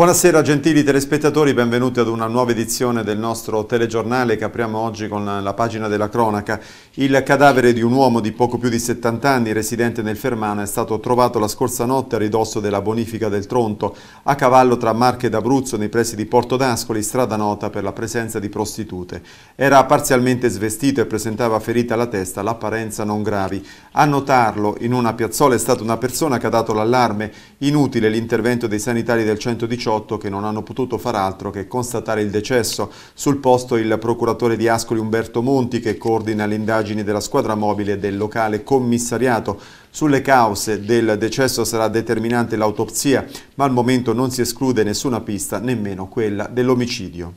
Buonasera gentili telespettatori, benvenuti ad una nuova edizione del nostro telegiornale che apriamo oggi con la, pagina della cronaca. Il cadavere di un uomo di poco più di 70 anni residente nel Fermano, è stato trovato la scorsa notte a ridosso della bonifica del Tronto, a cavallo tra Marche ed Abruzzo nei pressi di Porto d'Ascoli, strada nota per la presenza di prostitute. Era parzialmente svestito e presentava ferita alla testa, l'apparenza non gravi. A notarlo in una piazzola è stata una persona che ha dato l'allarme, inutile l'intervento dei sanitari del 118 2018 che non hanno potuto far altro che constatare il decesso. Sul posto il procuratore di Ascoli Umberto Monti che coordina le indagini della squadra mobile del locale commissariato. Sulle cause del decesso sarà determinante l'autopsia, ma al momento non si esclude nessuna pista, nemmeno quella dell'omicidio.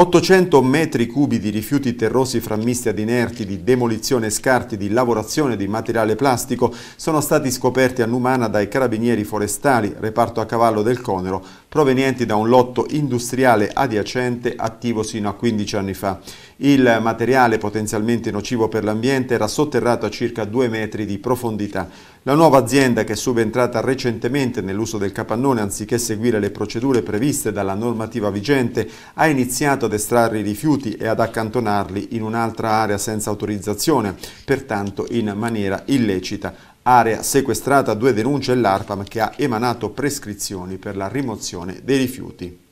800 metri cubi di rifiuti terrosi frammisti ad inerti di demolizione e scarti di lavorazione di materiale plastico sono stati scoperti a Numana dai carabinieri forestali, reparto a cavallo del Conero, provenienti da un lotto industriale adiacente attivo sino a 15 anni fa. Il materiale potenzialmente nocivo per l'ambiente era sotterrato a circa 2 metri di profondità. La nuova azienda, che è subentrata recentemente nell'uso del capannone anziché seguire le procedure previste dalla normativa vigente, ha iniziato ad estrarre i rifiuti e ad accantonarli in un'altra area senza autorizzazione, pertanto in maniera illecita. Area sequestrata due denunce e l'ARPAM che ha emanato prescrizioni per la rimozione dei rifiuti.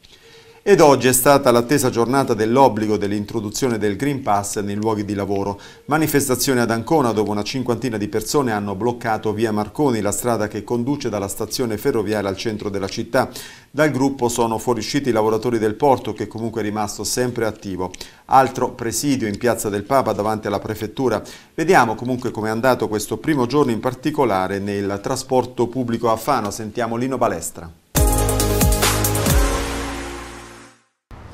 Ed oggi è stata l'attesa giornata dell'obbligo dell'introduzione del Green Pass nei luoghi di lavoro. Manifestazione ad Ancona dove una cinquantina di persone hanno bloccato via Marconi, la strada che conduce dalla stazione ferroviaria al centro della città. Dal gruppo sono fuoriusciti i lavoratori del porto che comunque è rimasto sempre attivo. Altro presidio in Piazza del Papa davanti alla prefettura. Vediamo comunque com'è andato questo primo giorno in particolare nel trasporto pubblico a Fano. Sentiamo Lino Balestra.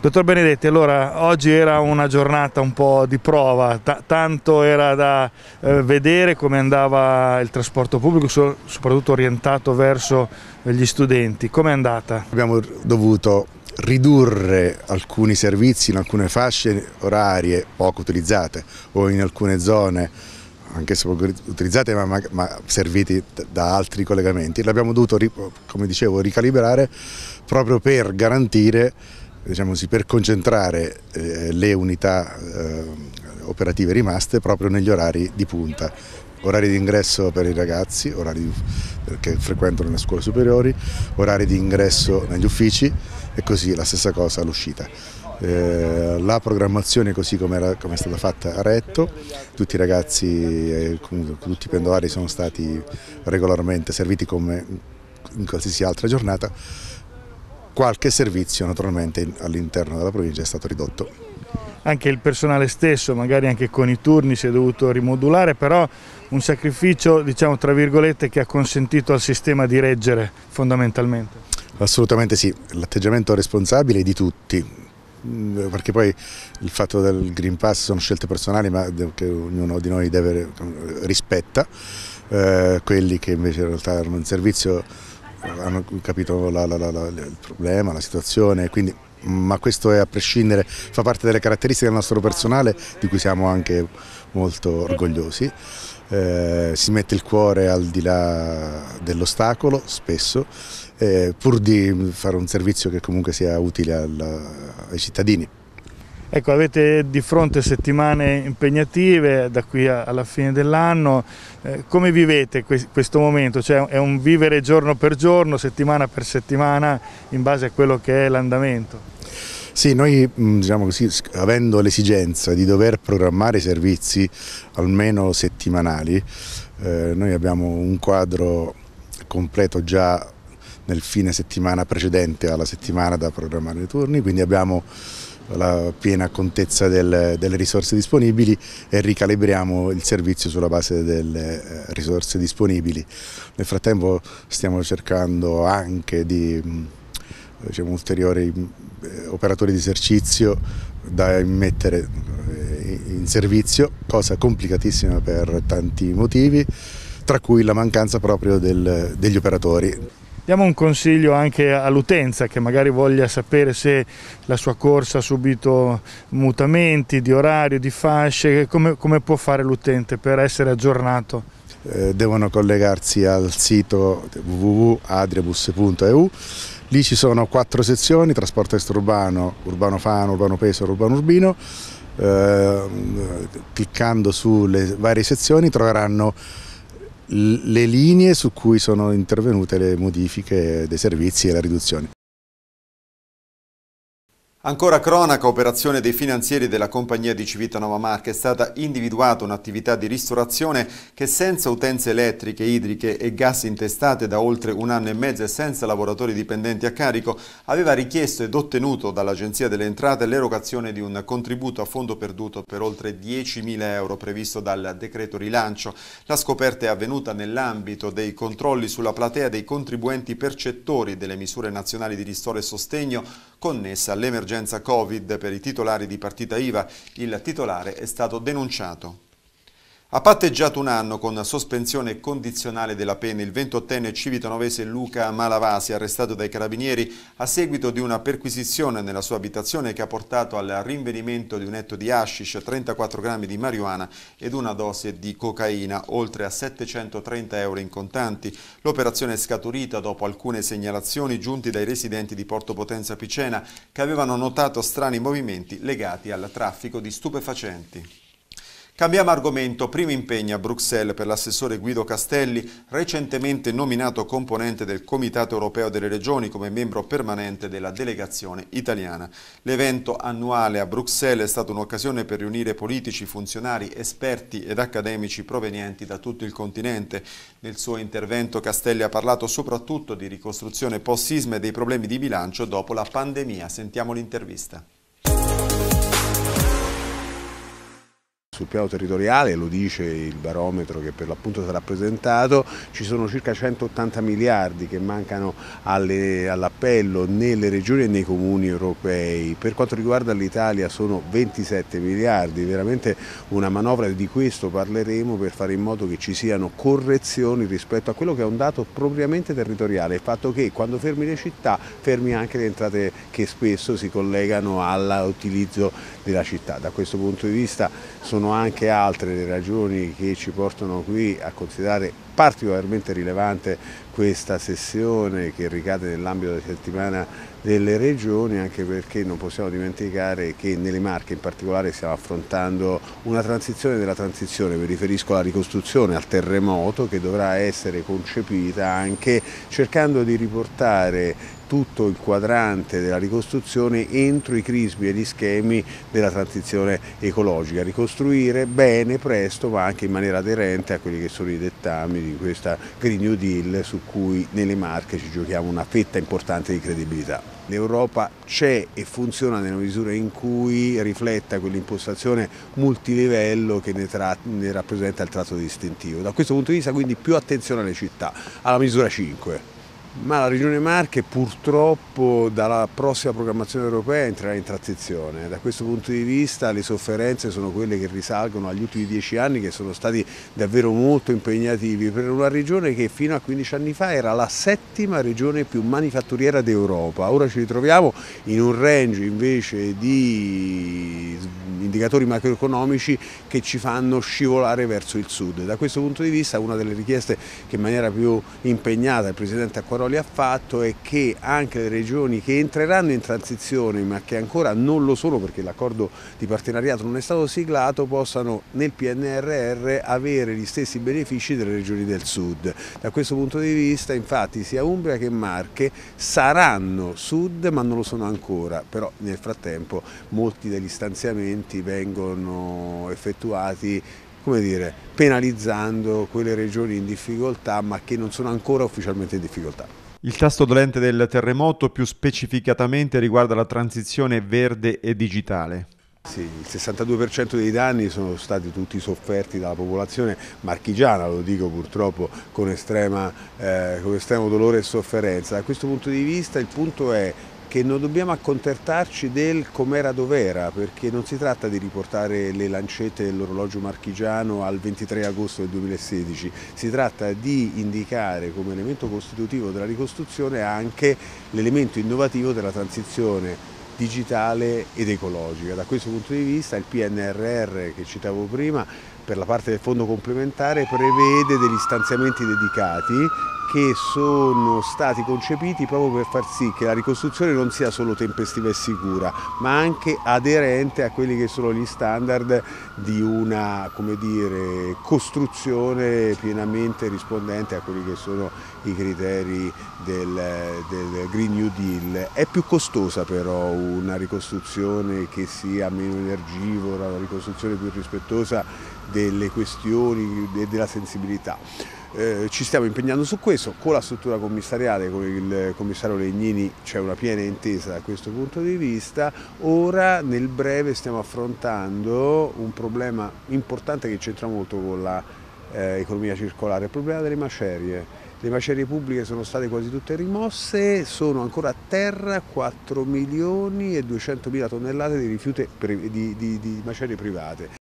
Dottor Benedetti, allora oggi era una giornata un po' di prova, tanto era da eh, vedere come andava il trasporto pubblico, so soprattutto orientato verso gli studenti. Com'è andata? Abbiamo dovuto ridurre alcuni servizi in alcune fasce orarie poco utilizzate o in alcune zone anche se poco utilizzate ma, ma, ma serviti da altri collegamenti. L'abbiamo dovuto, come dicevo, ricalibrare proprio per garantire diciamo così, per concentrare eh, le unità eh, operative rimaste proprio negli orari di punta. Orari di ingresso per i ragazzi, orari che frequentano le scuole superiori, orari di ingresso negli uffici e così la stessa cosa all'uscita. Eh, la programmazione così come, era, come, è stata fatta a Retto, tutti i ragazzi, eh, tutti i pendolari sono stati regolarmente serviti come in qualsiasi altra giornata qualche servizio naturalmente all'interno della provincia è stato ridotto anche il personale stesso, magari anche con i turni si è dovuto rimodulare, però un sacrificio diciamo tra virgolette che ha consentito al sistema di reggere fondamentalmente. Assolutamente sì, l'atteggiamento responsabile è di tutti, mm, perché poi il fatto del Green Pass sono scelte personali ma che ognuno di noi deve, eh, rispetta, eh, quelli che invece in realtà erano in servizio hanno capito la, la, la, il problema, la situazione, quindi, ma questo è a prescindere, fa parte delle caratteristiche del nostro personale di cui siamo anche molto orgogliosi. Eh, si mette il cuore al di là dell'ostacolo spesso eh, pur di fare un servizio che comunque sia utile al, ai cittadini. Ecco, avete di fronte settimane impegnative da qui alla fine dell'anno, eh, come vivete questo momento? Cioè, è un vivere giorno per giorno, settimana per settimana, in base a quello che è l'andamento? Sì, noi mm, diciamo così, avendo l'esigenza di dover programmare i servizi almeno settimanali, eh, noi abbiamo un quadro completo già nel fine settimana precedente alla settimana da programmare i turni, quindi abbiamo la piena contezza del, delle risorse disponibili e ricalibriamo il servizio sulla base delle eh, risorse disponibili. Nel frattempo stiamo cercando anche di diciamo, ulteriori eh, operatori di esercizio da mettere eh, in servizio, cosa complicatissima per tanti motivi, tra cui la mancanza proprio del, degli operatori. Diamo un consiglio anche all'utenza che magari voglia sapere se la sua corsa ha subito mutamenti di orario, di fasce, come, come può fare l'utente per essere aggiornato? Eh, devono collegarsi al sito www.adriabus.eu Lì ci sono quattro sezioni, trasporto extraurbano, urbano fano, urbano peso, urbano urbino. Eh, cliccando sulle varie sezioni troveranno le linee su cui sono intervenute le modifiche dei servizi e la riduzione. Ancora cronaca, operazione dei finanzieri della compagnia di Civitanova Marche, è stata individuata un'attività di ristorazione che senza utenze elettriche, idriche e gas intestate da oltre un anno e mezzo e senza lavoratori dipendenti a carico, aveva richiesto ed ottenuto dall'Agenzia delle Entrate l'erogazione di un contributo a fondo perduto per oltre 10.000 euro previsto dal decreto rilancio. La scoperta è avvenuta nell'ambito dei controlli sulla platea dei contribuenti percettori delle misure nazionali di ristoro e sostegno connesse all'emergenza emergenza Covid per i titolari di partita IVA. Il titolare è stato denunciato. Ha patteggiato un anno con sospensione condizionale della pena il 28enne civitanovese Luca Malavasi, arrestato dai carabinieri a seguito di una perquisizione nella sua abitazione che ha portato al rinvenimento di un etto di hashish, 34 grammi di marijuana ed una dose di cocaina, oltre a 730 euro in contanti. L'operazione è scaturita dopo alcune segnalazioni giunti dai residenti di Porto Potenza Picena che avevano notato strani movimenti legati al traffico di stupefacenti. Cambiamo argomento. Primo impegno a Bruxelles per l'assessore Guido Castelli, recentemente nominato componente del Comitato europeo delle regioni come membro permanente della delegazione italiana. L'evento annuale a Bruxelles è stata un'occasione per riunire politici, funzionari, esperti ed accademici provenienti da tutto il continente. Nel suo intervento Castelli ha parlato soprattutto di ricostruzione post-sisma e dei problemi di bilancio dopo la pandemia. Sentiamo l'intervista. sul piano territoriale, lo dice il barometro che per l'appunto sarà presentato, ci sono circa 180 miliardi che mancano all'appello nelle regioni e nei comuni europei. Per quanto riguarda l'Italia sono 27 miliardi, veramente una manovra di questo parleremo per fare in modo che ci siano correzioni rispetto a quello che è un dato propriamente territoriale, il fatto che quando fermi le città fermi anche le entrate che spesso si collegano all'utilizzo della città. Da questo punto di vista sono anche altre le ragioni che ci portano qui a considerare particolarmente rilevante questa sessione che ricade nell'ambito della settimana delle regioni anche perché non possiamo dimenticare che nelle Marche in particolare stiamo affrontando una transizione della transizione, mi riferisco alla ricostruzione, al terremoto che dovrà essere concepita anche cercando di riportare tutto il quadrante della ricostruzione entro i crismi e gli schemi della transizione ecologica, ricostruire bene, presto, ma anche in maniera aderente a quelli che sono i dettami di questa Green New Deal su cui nelle Marche ci giochiamo una fetta importante di credibilità. L'Europa c'è e funziona nella misura in cui rifletta quell'impostazione multilivello che ne, ne rappresenta il tratto distintivo. Da questo punto di vista quindi più attenzione alle città, alla misura 5. Ma la Regione Marche purtroppo dalla prossima programmazione europea entrerà in transizione. Da questo punto di vista le sofferenze sono quelle che risalgono agli ultimi dieci anni che sono stati davvero molto impegnativi per una regione che fino a 15 anni fa era la settima regione più manifatturiera d'Europa. Ora ci ritroviamo in un range invece di indicatori macroeconomici che ci fanno scivolare verso il sud. Da questo punto di vista una delle richieste che in maniera più impegnata il Presidente ha Calderoli ha fatto è che anche le regioni che entreranno in transizione ma che ancora non lo sono perché l'accordo di partenariato non è stato siglato possano nel PNRR avere gli stessi benefici delle regioni del sud. Da questo punto di vista infatti sia Umbria che Marche saranno sud ma non lo sono ancora, però nel frattempo molti degli stanziamenti vengono effettuati come dire, penalizzando quelle regioni in difficoltà ma che non sono ancora ufficialmente in difficoltà. Il tasto dolente del terremoto più specificatamente riguarda la transizione verde e digitale. Sì, il 62% dei danni sono stati tutti sofferti dalla popolazione marchigiana, lo dico purtroppo con, estrema, eh, con estremo dolore e sofferenza. Da questo punto di vista il punto è che non dobbiamo accontentarci del com'era dov'era, perché non si tratta di riportare le lancette dell'orologio marchigiano al 23 agosto del 2016, si tratta di indicare come elemento costitutivo della ricostruzione anche l'elemento innovativo della transizione digitale ed ecologica. Da questo punto di vista il PNRR che citavo prima per la parte del fondo complementare prevede degli stanziamenti dedicati che sono stati concepiti proprio per far sì che la ricostruzione non sia solo tempestiva e sicura, ma anche aderente a quelli che sono gli standard di una dire, costruzione pienamente rispondente a quelli che sono i criteri del, del, Green New Deal. È più costosa però una ricostruzione che sia meno energivora, una ricostruzione più rispettosa delle questioni e della sensibilità. Eh, ci stiamo impegnando su questo, con la struttura commissariale, con il commissario Legnini c'è una piena intesa da questo punto di vista, ora nel breve stiamo affrontando un problema importante che c'entra molto con l'economia eh, circolare, il problema delle macerie. Le macerie pubbliche sono state quasi tutte rimosse, sono ancora a terra 4 milioni e 200 mila tonnellate di, rifiute, di, di, di macerie private.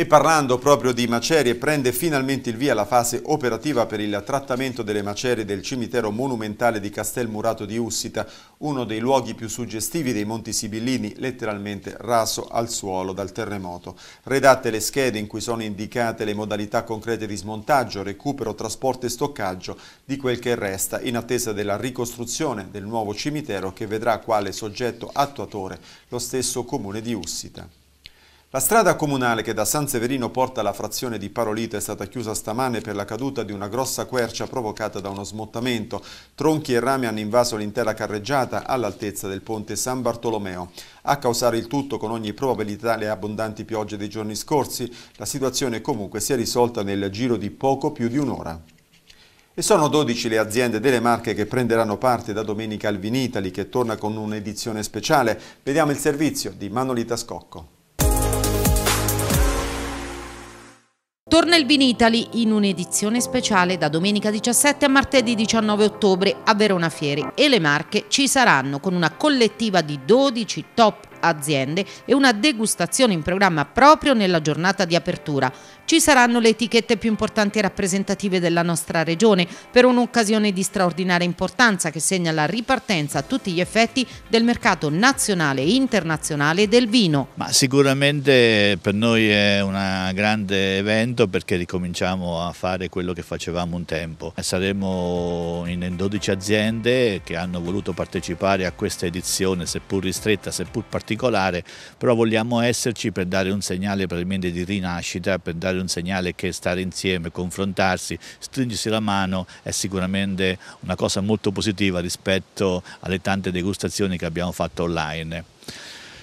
E parlando proprio di macerie, prende finalmente il via la fase operativa per il trattamento delle macerie del cimitero monumentale di Castelmurato di Ussita, uno dei luoghi più suggestivi dei Monti Sibillini, letteralmente raso al suolo dal terremoto. Redatte le schede in cui sono indicate le modalità concrete di smontaggio, recupero, trasporto e stoccaggio di quel che resta, in attesa della ricostruzione del nuovo cimitero che vedrà quale soggetto attuatore lo stesso comune di Ussita. La strada comunale che da San Severino porta alla frazione di Parolito è stata chiusa stamane per la caduta di una grossa quercia provocata da uno smottamento. Tronchi e rami hanno invaso l'intera carreggiata all'altezza del ponte San Bartolomeo. A causare il tutto con ogni probabilità le abbondanti piogge dei giorni scorsi, la situazione comunque si è risolta nel giro di poco più di un'ora. E sono 12 le aziende delle Marche che prenderanno parte da domenica al Vinitali che torna con un'edizione speciale. Vediamo il servizio di Manolita Scocco. Torna il Italy in un'edizione speciale da domenica 17 a martedì 19 ottobre a Verona Fieri e le Marche ci saranno con una collettiva di 12 top aziende e una degustazione in programma proprio nella giornata di apertura. Ci saranno le etichette più importanti e rappresentative della nostra regione per un'occasione di straordinaria importanza che segna la ripartenza a tutti gli effetti del mercato nazionale e internazionale del vino. Ma sicuramente per noi è un grande evento perché ricominciamo a fare quello che facevamo un tempo. Saremo in 12 aziende che hanno voluto partecipare a questa edizione, seppur ristretta, seppur partecipata particolare, però vogliamo esserci per dare un segnale probabilmente di rinascita, per dare un segnale che stare insieme, confrontarsi, stringersi la mano è sicuramente una cosa molto positiva rispetto alle tante degustazioni che abbiamo fatto online.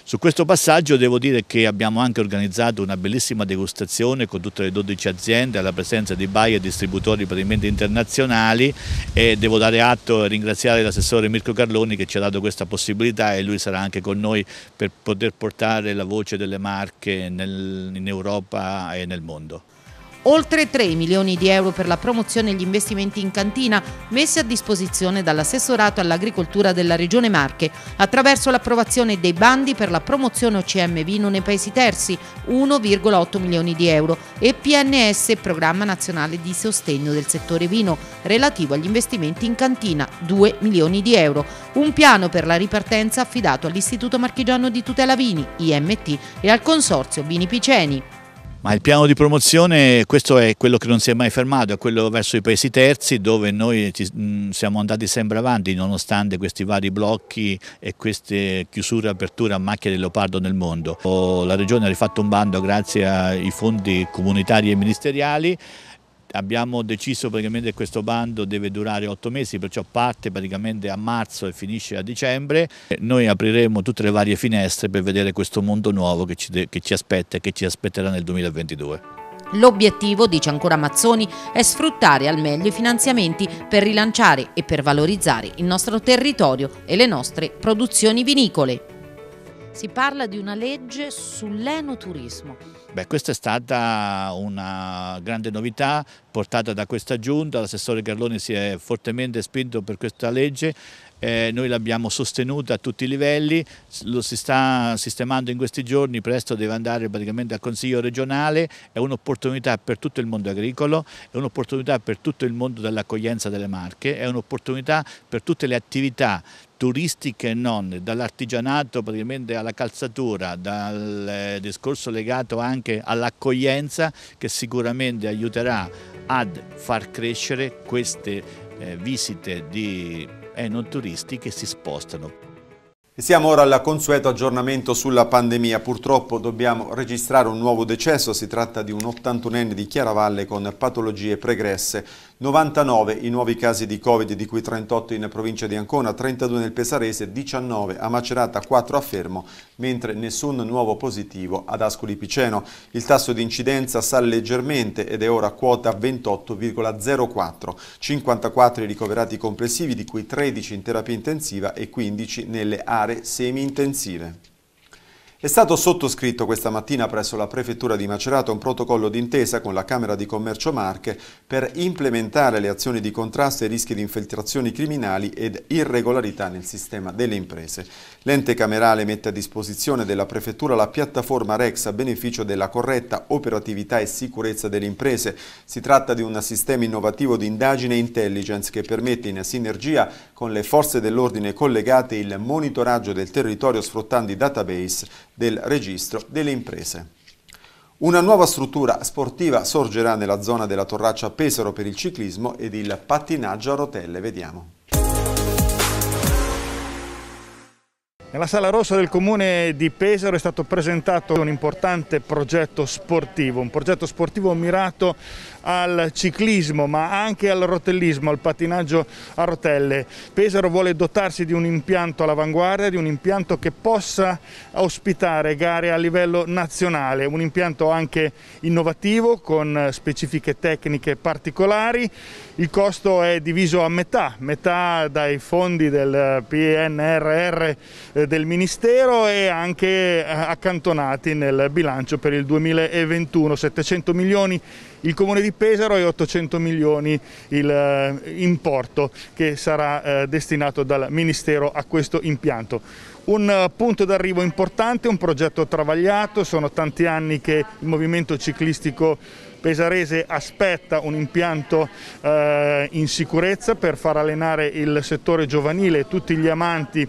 Su questo passaggio devo dire che abbiamo anche organizzato una bellissima degustazione con tutte le 12 aziende alla presenza di buyer e distributori praticamente internazionali e devo dare atto e ringraziare l'assessore Mirko Carloni che ci ha dato questa possibilità e lui sarà anche con noi per poter portare la voce delle marche nel, in Europa e nel mondo oltre 3 milioni di euro per la promozione e gli investimenti in cantina messi a disposizione dall'assessorato all'agricoltura della Regione Marche attraverso l'approvazione dei bandi per la promozione OCM Vino nei Paesi Terzi 1,8 milioni di euro e PNS Programma Nazionale di Sostegno del Settore Vino relativo agli investimenti in cantina 2 milioni di euro, un piano per la ripartenza affidato all'Istituto Marchigiano di Tutela Vini IMT e al Consorzio Vini Piceni. Ma il piano di promozione, questo è quello che non si è mai fermato, è quello verso i paesi terzi dove noi ci, mh, mm, siamo andati sempre avanti nonostante questi vari blocchi e queste chiusure e aperture a macchia di leopardo nel mondo. La Regione ha rifatto un bando grazie ai fondi comunitari e ministeriali abbiamo deciso praticamente che questo bando deve durare otto mesi, perciò parte praticamente a marzo e finisce a dicembre. Noi apriremo tutte le varie finestre per vedere questo mondo nuovo che ci, che ci aspetta e che ci aspetterà nel 2022. L'obiettivo, dice ancora Mazzoni, è sfruttare al meglio i finanziamenti per rilanciare e per valorizzare il nostro territorio e le nostre produzioni vinicole. Si parla di una legge sull'enoturismo Beh, questa è stata una grande novità portata da questa giunta, l'assessore Garloni si è fortemente spinto per questa legge, eh, noi l'abbiamo sostenuta a tutti i livelli, lo si sta sistemando in questi giorni, presto deve andare praticamente al Consiglio regionale, è un'opportunità per tutto il mondo agricolo, è un'opportunità per tutto il mondo dell'accoglienza delle marche, è un'opportunità per tutte le attività turistiche e non, dall'artigianato praticamente alla calzatura, dal eh, discorso legato anche all'accoglienza che sicuramente aiuterà ad far crescere queste eh, visite di, eh, non turisti che si spostano. E siamo ora al consueto aggiornamento sulla pandemia. Purtroppo dobbiamo registrare un nuovo decesso, si tratta di un 81enne di Chiaravalle con patologie pregresse 99 i nuovi casi di Covid, di cui 38 in provincia di Ancona, 32 nel Pesarese, 19 a Macerata, 4 a Fermo, mentre nessun nuovo positivo ad Ascoli Piceno. Il tasso di incidenza sale leggermente ed è ora quota 28,04. 54 i ricoverati complessivi, di cui 13 in terapia intensiva e 15 nelle aree semi-intensive. È stato sottoscritto questa mattina presso la Prefettura di Macerata un protocollo d'intesa con la Camera di Commercio Marche per implementare le azioni di contrasto ai rischi di infiltrazioni criminali ed irregolarità nel sistema delle imprese. L'ente camerale mette a disposizione della Prefettura la piattaforma REX a beneficio della corretta operatività e sicurezza delle imprese. Si tratta di un sistema innovativo di indagine e intelligence che permette in sinergia con le forze dell'ordine collegate il monitoraggio del territorio sfruttando i database del registro delle imprese. Una nuova struttura sportiva sorgerà nella zona della Torraccia Pesaro per il ciclismo ed il pattinaggio a rotelle. Vediamo. Nella Sala Rossa del Comune di Pesaro è stato presentato un importante progetto sportivo, un progetto sportivo mirato al ciclismo ma anche al rotellismo, al patinaggio a rotelle. Pesaro vuole dotarsi di un impianto all'avanguardia, di un impianto che possa ospitare gare a livello nazionale, un impianto anche innovativo con specifiche tecniche particolari il costo è diviso a metà, metà dai fondi del PNRR eh, del Ministero e anche eh, accantonati nel bilancio per il 2021, 700 milioni il Comune di Pesaro e 800 milioni l'importo eh, che sarà destinato dal Ministero a questo impianto. Un punto d'arrivo importante, un progetto travagliato, sono tanti anni che il movimento ciclistico Pesarese aspetta un impianto eh, in sicurezza per far allenare il settore giovanile e tutti gli amanti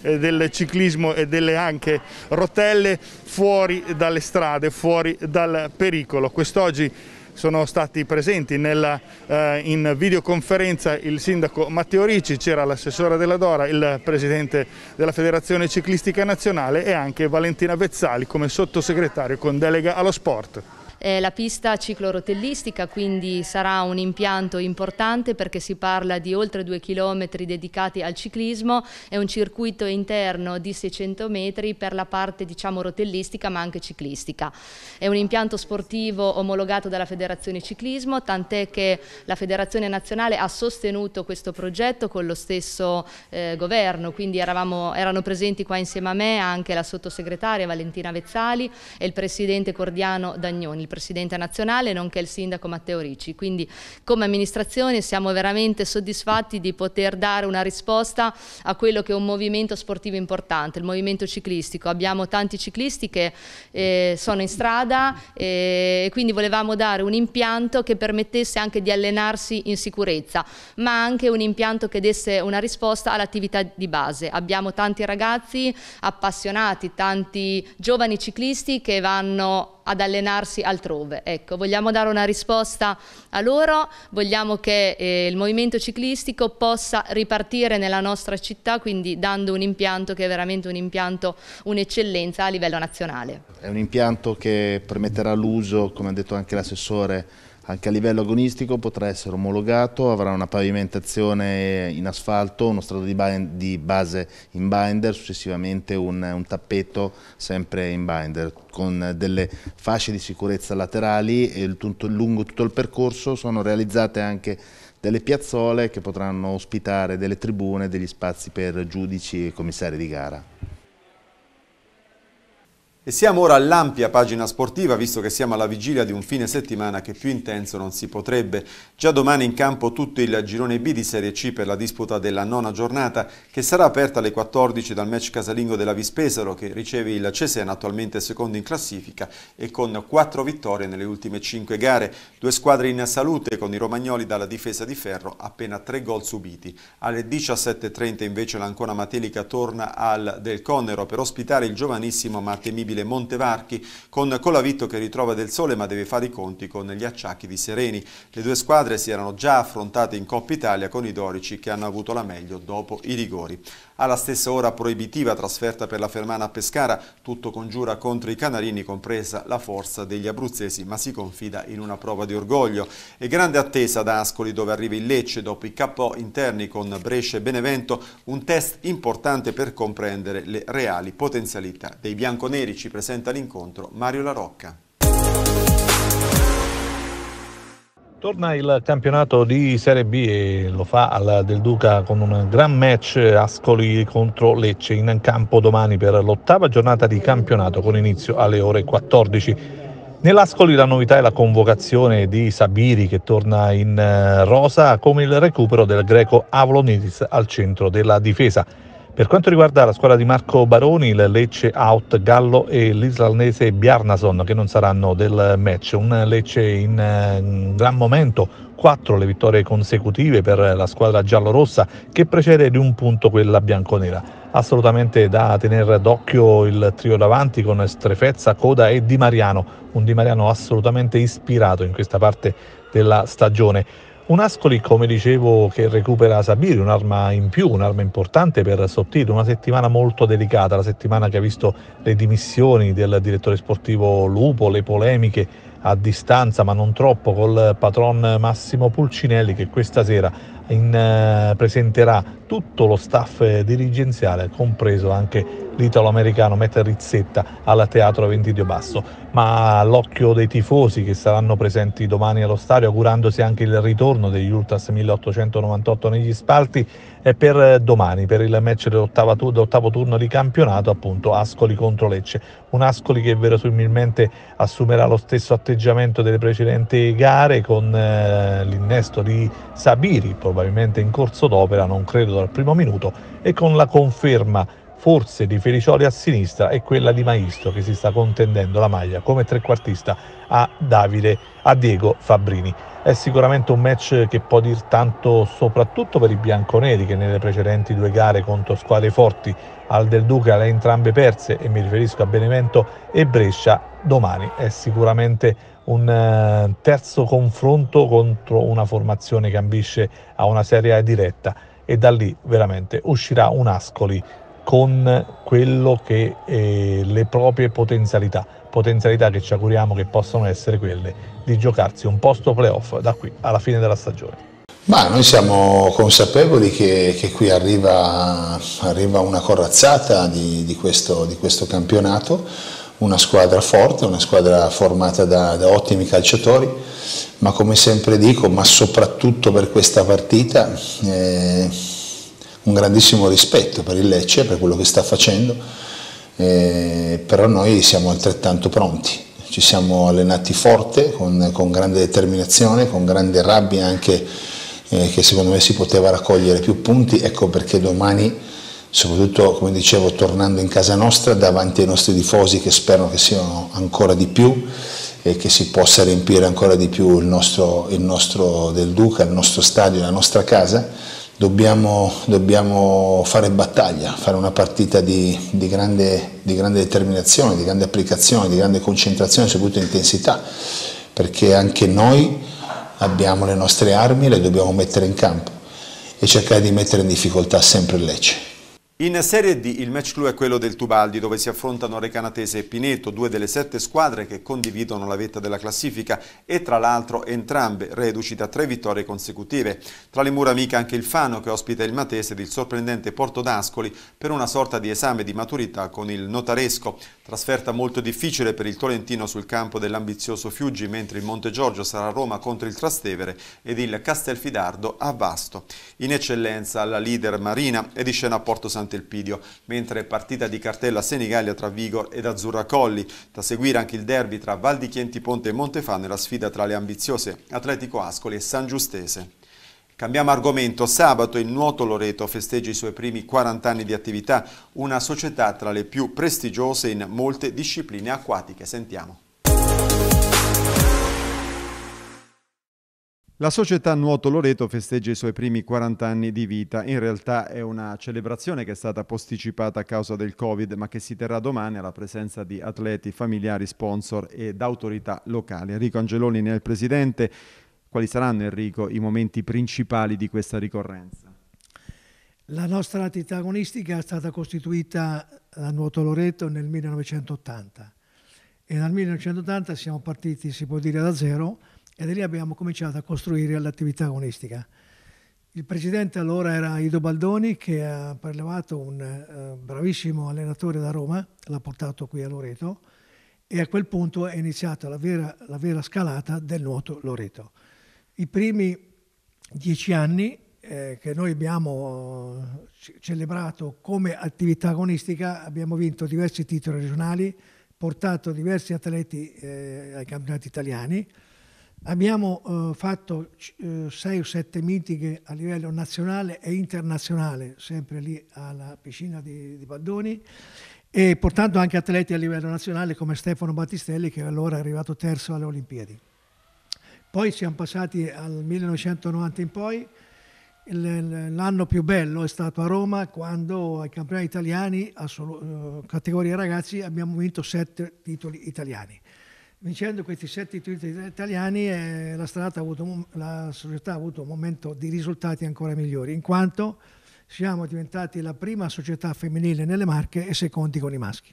eh, del ciclismo e delle anche rotelle fuori dalle strade, fuori dal pericolo. Quest'oggi sono stati presenti nella, eh, in videoconferenza il sindaco Matteo Ricci, c'era l'assessore della Dora, il presidente della Federazione Ciclistica Nazionale e anche Valentina Vezzali come sottosegretario con delega allo sport. Eh, la pista ciclorotellistica quindi sarà un impianto importante perché si parla di oltre due chilometri dedicati al ciclismo, è un circuito interno di 600 metri per la parte diciamo rotellistica ma anche ciclistica. È un impianto sportivo omologato dalla Federazione Ciclismo, tant'è che la Federazione Nazionale ha sostenuto questo progetto con lo stesso eh, governo, quindi eravamo, erano presenti qua insieme a me anche la sottosegretaria Valentina Vezzali e il presidente Cordiano Dagnoni, presidente nazionale nonché il sindaco Matteo Ricci. Quindi come amministrazione siamo veramente soddisfatti di poter dare una risposta a quello che è un movimento sportivo importante, il movimento ciclistico. Abbiamo tanti ciclisti che eh, sono in strada eh, e quindi volevamo dare un impianto che permettesse anche di allenarsi in sicurezza, ma anche un impianto che desse una risposta all'attività di base. Abbiamo tanti ragazzi appassionati, tanti giovani ciclisti che vanno ad allenarsi altrove. Ecco, vogliamo dare una risposta a loro, vogliamo che eh, il movimento ciclistico possa ripartire nella nostra città, quindi dando un impianto che è veramente un impianto, un'eccellenza a livello nazionale. È un impianto che permetterà l'uso, come ha detto anche l'assessore, anche a livello agonistico potrà essere omologato, avrà una pavimentazione in asfalto, uno strato di, di base in binder, successivamente un, un, tappeto sempre in binder con delle fasce di sicurezza laterali e il, tutto, lungo tutto il percorso sono realizzate anche delle piazzole che potranno ospitare delle tribune, degli spazi per giudici e commissari di gara. E siamo ora all'ampia pagina sportiva, visto che siamo alla vigilia di un fine settimana che più intenso non si potrebbe. Già domani in campo tutto il girone B di Serie C per la disputa della nona giornata, che sarà aperta alle 14 dal match casalingo della Vispesaro, che riceve il Cesena, attualmente secondo in classifica, e con quattro vittorie nelle ultime cinque gare. Due squadre in salute, con i romagnoli dalla difesa di ferro, appena tre gol subiti. Alle 17.30 invece l'Ancona Matelica torna al Del Connero per ospitare il giovanissimo Matemibile incredibile Montevarchi con Colavitto che ritrova del sole ma deve fare i conti con gli acciacchi di Sereni. Le due squadre si erano già affrontate in Coppa Italia con i dorici che hanno avuto la meglio dopo i rigori. Alla stessa ora proibitiva trasferta per la Fermana a Pescara, tutto congiura contro i canarini, compresa la forza degli abruzzesi, ma si confida in una prova di orgoglio. E grande attesa ad Ascoli dove arriva il Lecce, dopo i KO interni con Brescia e Benevento, un test importante per comprendere le reali potenzialità dei bianconeri. Ci presenta l'incontro Mario Larocca. Torna il campionato di Serie B e lo fa al Del Duca con un gran match Ascoli contro Lecce in campo domani per l'ottava giornata di campionato con inizio alle ore 14. Nell'Ascoli la novità è la convocazione di Sabiri che torna in eh, rosa come il recupero del greco Avlonidis al centro della difesa. Per quanto riguarda la squadra di Marco Baroni, il Lecce out Gallo e l'islandese Bjarnason che non saranno del match, un Lecce in, eh, gran momento, quattro le vittorie consecutive per la squadra giallorossa che precede di un punto quella bianconera. Assolutamente da tenere d'occhio il trio davanti con Strefezza, Coda e Di Mariano, un Di Mariano assolutamente ispirato in questa parte della stagione. Un Ascoli, come dicevo, che recupera Sabiri, un'arma in più, un'arma importante per Sottile, una settimana molto delicata, la settimana che ha visto le dimissioni del direttore sportivo Lupo, le polemiche a distanza, ma non troppo, col patron Massimo Pulcinelli che questa sera in, eh, presenterà tutto lo staff eh, dirigenziale, compreso anche l'italo-americano Meta Rizzetta al Teatro Ventidio Basso. Ma l'occhio dei tifosi che saranno presenti domani allo stadio, augurandosi anche il ritorno degli Ultras 1898 negli spalti, e per eh, domani, per il match dell'ottavo, turno di campionato, appunto Ascoli contro Lecce. Un Ascoli che verosimilmente assumerà lo stesso atteggiamento delle precedenti gare con eh, l'innesto di Sabiri, probabilmente in corso d'opera, non credo dal primo minuto, e con la conferma forse di Felicioli a sinistra e quella di Maestro che si sta contendendo la maglia come trequartista a Davide a Diego Fabbrini. È sicuramente un match che può dir tanto soprattutto per i bianconeri che nelle precedenti due gare contro squadre forti al del Duca le entrambe perse e mi riferisco a Benevento e Brescia domani è sicuramente un eh, terzo confronto contro una formazione che ambisce a una serie diretta e da lì veramente uscirà un Ascoli con quello che eh, le proprie potenzialità potenzialità che ci auguriamo che possano essere quelle di giocarsi un posto playoff da qui alla fine della stagione. Ma noi siamo consapevoli che, che qui arriva, arriva, una corazzata di, di, questo, di, questo, campionato, una squadra forte, una squadra formata da, da ottimi calciatori, ma come sempre dico, ma soprattutto per questa partita, eh, un grandissimo rispetto per il Lecce, per quello che sta facendo eh, però noi siamo altrettanto pronti, ci siamo allenati forte, con, con grande determinazione, con grande rabbia anche eh, che secondo me si poteva raccogliere più punti, ecco perché domani, soprattutto come dicevo, tornando in casa nostra, davanti ai nostri tifosi che spero che siano ancora di più e che si possa riempire ancora di più il nostro, il nostro del Duca, il nostro stadio, la nostra casa, dobbiamo, dobbiamo fare battaglia, fare una partita di, di, grande, di grande determinazione, di grande applicazione, di grande concentrazione, soprattutto intensità, perché anche noi abbiamo le nostre armi, le dobbiamo mettere in campo e cercare di mettere in difficoltà sempre Lecce. In Serie D il match clou è quello del Tubaldi dove si affrontano Recanatese e Pineto, due delle sette squadre che condividono la vetta della classifica e tra l'altro entrambe reduci da tre vittorie consecutive. Tra le mura amiche anche il Fano che ospita il Matese ed il sorprendente Porto d'Ascoli per una sorta di esame di maturità con il Notaresco. Trasferta molto difficile per il Tolentino sul campo dell'ambizioso Fiuggi, mentre il Monte Giorgio sarà a Roma contro il Trastevere ed il Castelfidardo a Vasto. In eccellenza la leader Marina è di scena a Porto Sant'Elpidio, mentre partita di cartella Senigallia tra Vigor ed Azzurra Colli. Da seguire anche il derby tra Val di Chienti Ponte e Montefà nella sfida tra le ambiziose Atletico Ascoli e San Giustese. Cambiamo argomento. Sabato il Nuoto Loreto festeggia i suoi primi 40 anni di attività, una società tra le più prestigiose in molte discipline acquatiche. Sentiamo. La società Nuoto Loreto festeggia i suoi primi 40 anni di vita. In realtà è una celebrazione che è stata posticipata a causa del Covid, ma che si terrà domani alla presenza di atleti, familiari, sponsor ed autorità locali. Enrico Angeloni ne è il presidente, quali saranno, Enrico, i momenti principali di questa ricorrenza? La nostra attività agonistica è stata costituita da Nuoto Loreto nel 1980 e dal 1980 siamo partiti, si può dire, da zero e da lì abbiamo cominciato a costruire l'attività agonistica. Il presidente allora era Ido Baldoni che ha prelevato un eh, bravissimo allenatore da Roma, l'ha portato qui a Loreto e a quel punto è iniziata la vera, la vera scalata del nuoto Loreto. I primi dieci anni eh, che noi abbiamo eh, celebrato come attività agonistica abbiamo vinto diversi titoli regionali, portato diversi atleti eh, ai campionati italiani, abbiamo eh, fatto eh, sei o sette mitiche a livello nazionale e internazionale, sempre lì alla piscina di, di Baddoni, e portando anche atleti a livello nazionale come Stefano Battistelli che allora è arrivato terzo alle Olimpiadi. Poi siamo passati al 1990 in poi, l'anno più bello è stato a Roma quando ai campionati italiani, eh, categoria ragazzi, abbiamo vinto sette titoli italiani. Vincendo questi sette titoli italiani eh, la, avuto, la società ha avuto un momento di risultati ancora migliori, in quanto siamo diventati la prima società femminile nelle Marche e secondi con i maschi.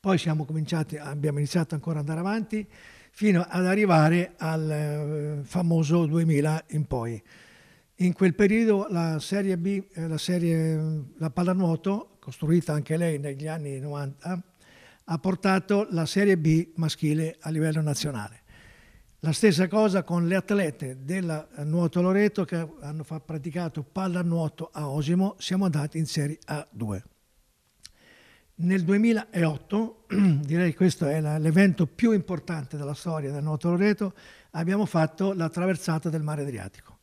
Poi siamo cominciati, abbiamo iniziato ancora ad andare avanti, fino ad arrivare al eh, famoso 2000 in poi. In quel periodo la Serie B, eh, la, serie, eh, la pallanuoto, costruita anche lei negli anni 90, ha portato la Serie B maschile a livello nazionale. La stessa cosa con le atlete della Nuoto Loreto che hanno praticato pallanuoto a Osimo, siamo andati in Serie A2. Nel 2008, direi che questo è l'evento più importante della storia del Nuoto Loreto, abbiamo fatto la traversata del mare Adriatico,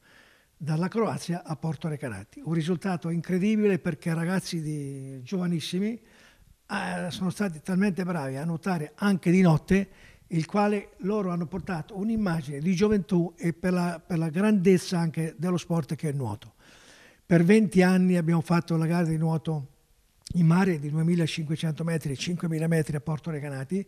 dalla Croazia a Porto Recanati. Un risultato incredibile perché ragazzi di, giovanissimi eh, sono stati talmente bravi a nuotare anche di notte, il quale loro hanno portato un'immagine di gioventù e per la, per la grandezza anche dello sport che è il nuoto. Per 20 anni abbiamo fatto la gara di nuoto in mare di 2.500 metri, 5.000 metri a Porto Recanati,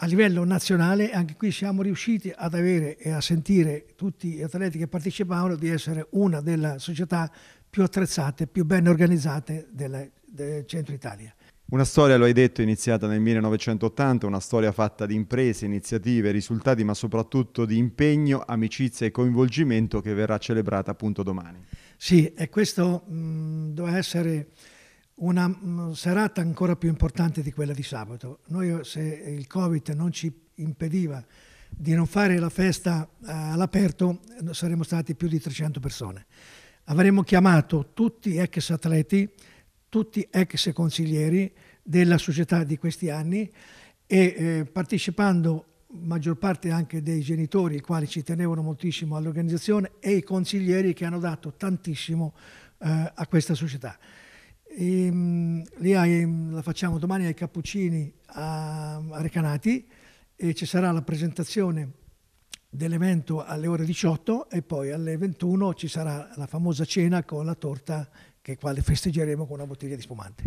a livello nazionale anche qui siamo riusciti ad avere e a sentire tutti gli atleti che partecipavano di essere una delle società più attrezzate, più ben organizzate del, del centro Italia. Una storia, lo hai detto, iniziata nel 1980, una storia fatta di imprese, iniziative, risultati, ma soprattutto di impegno, amicizia e coinvolgimento che verrà celebrata appunto domani. Sì, e questo mh, doveva essere una mm, serata ancora più importante di quella di sabato. Noi se il Covid non ci impediva di non fare la festa eh, all'aperto, eh, saremmo stati più di 300 persone. Avremmo chiamato tutti ex atleti, tutti ex consiglieri della società di questi anni e eh, partecipando maggior parte anche dei genitori, i quali ci tenevano moltissimo all'organizzazione, e i consiglieri che hanno dato tantissimo eh, a questa società. E, ehm, mh, lì ai, la facciamo domani ai Cappuccini a, a Recanati e ci sarà la presentazione dell'evento alle ore 18 e poi alle 21 ci sarà la famosa cena con la torta che quale festeggeremo con una bottiglia di spumante.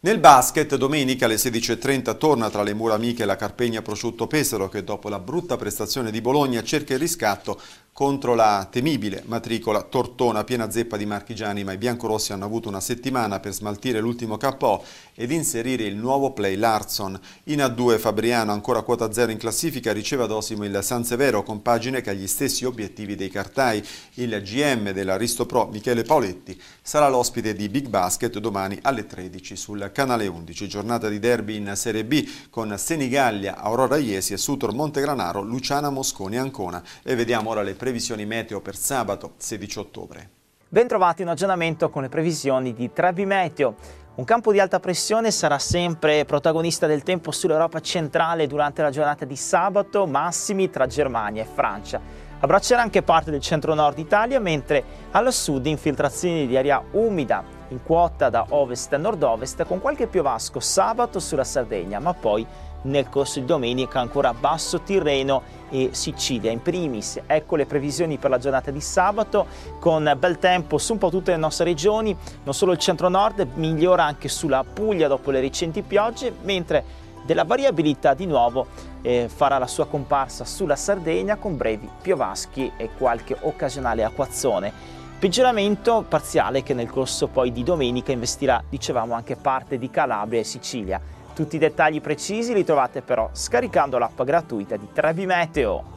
Nel basket, domenica alle 16.30 torna tra le mura amiche la Carpegna Prosciutto Pesaro che dopo la brutta prestazione di Bologna cerca il riscatto contro la temibile matricola Tortona, piena zeppa di marchigiani, ma i biancorossi hanno avuto una settimana per smaltire l'ultimo KO ed inserire il nuovo play Larson. In A2 Fabriano, ancora quota zero in classifica, riceve ad Osimo il San Severo, con pagine che ha gli stessi obiettivi dei Cartai. Il GM dell'Aristo Pro, Michele Paoletti, sarà l'ospite di Big Basket domani alle 13 sul canale 11. Giornata di derby in Serie B con Senigallia, Aurora Iesi e Sutor Montegranaro, Luciana Mosconi Ancona. E vediamo ora le previsioni meteo per sabato 16 ottobre. Bentrovati in aggiornamento con le previsioni di Trebi Meteo. Un campo di alta pressione sarà sempre protagonista del tempo sull'Europa centrale durante la giornata di sabato, massimi tra Germania e Francia. Abbraccerà anche parte del centro-nord Italia, mentre allo sud infiltrazioni di aria umida in quota da ovest a nord-ovest con qualche piovasco sabato sulla Sardegna, ma poi nel corso di domenica ancora basso Tirreno e Sicilia. In primis ecco le previsioni per la giornata di sabato con bel tempo su un po' tutte le nostre regioni, non solo il centro-nord, migliora anche sulla Puglia dopo le recenti piogge, mentre della variabilità di nuovo eh, farà la sua comparsa sulla Sardegna con brevi piovaschi e qualche occasionale acquazzone. Peggioramento parziale che nel corso poi di domenica investirà, dicevamo, anche parte di Calabria e Sicilia. Tutti i dettagli precisi li trovate però scaricando l'app gratuita di Trevi Meteo.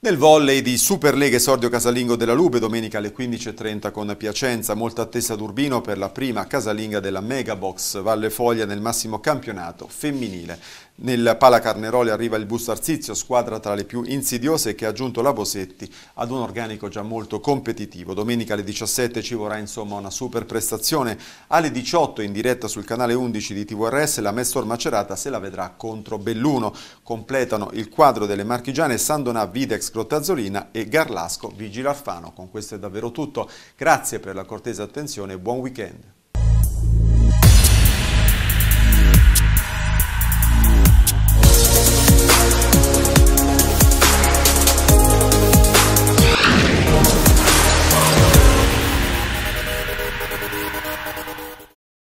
Nel volley di Superlega Sordio Casalingo della Lube domenica alle 15.30 con Piacenza, molta attesa ad Urbino per la prima casalinga della Megabox Valle Foglia nel massimo campionato femminile. Nel Pala Carneroli arriva il Busto Arsizio, squadra tra le più insidiose che ha aggiunto la Bosetti ad un organico già molto competitivo. Domenica alle 17 ci vorrà insomma una super prestazione. Alle 18 in diretta sul canale 11 di TVRS la Mestor Macerata se la vedrà contro Belluno. Completano il quadro delle marchigiane Sandonà, Videx, Grottazzolina e Garlasco, Vigil Alfano. Con questo è davvero tutto. Grazie per la cortesa attenzione e buon weekend.